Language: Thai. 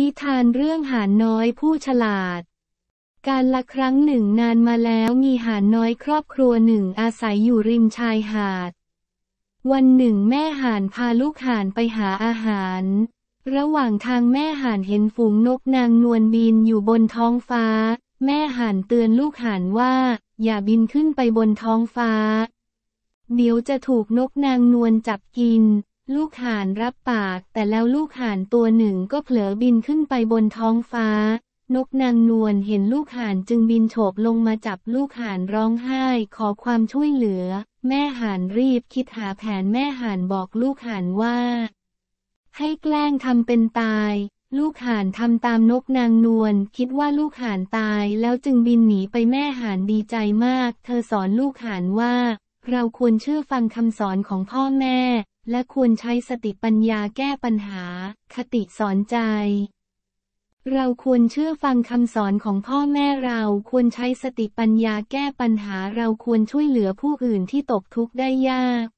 นิทานเรื่องหานน้อยผู้ฉลาด การละครั้งหนึ่งนานมาแล้วมีหานน้อยครอบครัวหนึ่งอาศัยอยู่ริมชายหาด วันหนึ่งแม่หานพาลูกหานไปหาอาหาร ระหว่างทางแม่หานเห็นฝูงนกนางนวลบินอยู่บนท้องฟ้า แม่หานเตือนลูกหานว่า อย่าบินขึ้นไปบนท้องฟ้า เดี๋ยวจะถูกนกนางนวลจับกินลูกห่านรับปาก แต่แล้วลูกห่านตัวหนึ่งก็เผลอบินขึ้นไปบนท้องฟ้า นกนางนวลเห็นลูกห่านจึงบินโฉบลงมาจับลูกห่านร้องไห้ ขอความช่วยเหลือ แม่ห่านรีบคิดหาแผนแม่ห่านบอกลูกห่านว่า ให้แกล้งทำเป็นตาย ลูกห่านทำตามนกนางนวลคิดว่าลูกห่านตาย แล้วจึงบินหนีไปแม่ห่านดีใจมาก เธอสอนลูกห่านว่า เราควรเชื่อฟังคำสอนของพ่อแม่และควรใช้สติปัญญาแก้ปัญหา คติสอนใจ เราควรเชื่อฟังคำสอนของพ่อแม่เรา ควรใช้สติปัญญาแก้ปัญหา เราควรช่วยเหลือผู้อื่นที่ตกทุกข์ได้ยาก